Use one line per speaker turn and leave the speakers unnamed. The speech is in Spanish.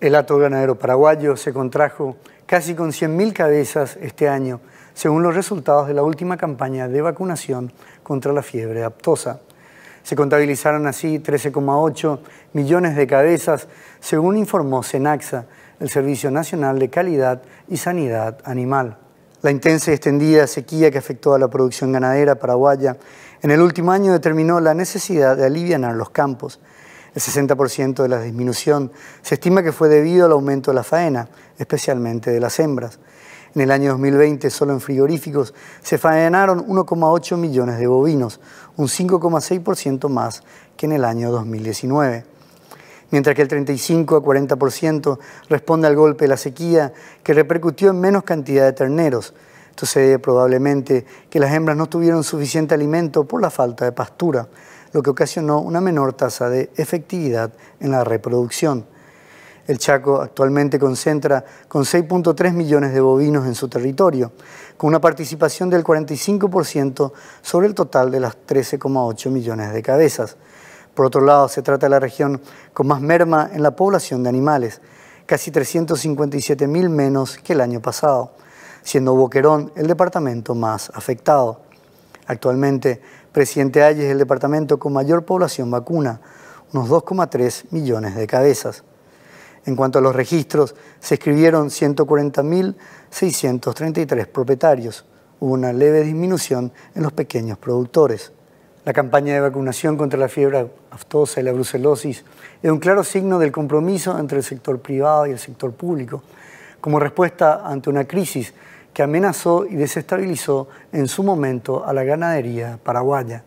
El hato ganadero paraguayo se contrajo casi con 100.000 cabezas este año, según los resultados de la última campaña de vacunación contra la fiebre aptosa. Se contabilizaron así 13,8 millones de cabezas, según informó Senaxa, el Servicio Nacional de Calidad y Sanidad Animal. La intensa y extendida sequía que afectó a la producción ganadera paraguaya en el último año determinó la necesidad de aliviar los campos. El 60% de la disminución se estima que fue debido al aumento de la faena, especialmente de las hembras. En el año 2020, solo en frigoríficos, se faenaron 1,8 millones de bovinos, un 5,6% más que en el año 2019. Mientras que el 35 a 40% responde al golpe de la sequía, que repercutió en menos cantidad de terneros. sucede probablemente que las hembras no tuvieron suficiente alimento por la falta de pastura lo que ocasionó una menor tasa de efectividad en la reproducción. El Chaco actualmente concentra con 6.3 millones de bovinos en su territorio, con una participación del 45% sobre el total de las 13,8 millones de cabezas. Por otro lado, se trata de la región con más merma en la población de animales, casi 357 mil menos que el año pasado, siendo Boquerón el departamento más afectado. Actualmente, presidente Ayes es el departamento con mayor población vacuna, unos 2,3 millones de cabezas. En cuanto a los registros, se escribieron 140.633 propietarios. Hubo una leve disminución en los pequeños productores. La campaña de vacunación contra la fiebre aftosa y la brucelosis es un claro signo del compromiso entre el sector privado y el sector público. Como respuesta ante una crisis que amenazó y desestabilizó en su momento a la ganadería paraguaya.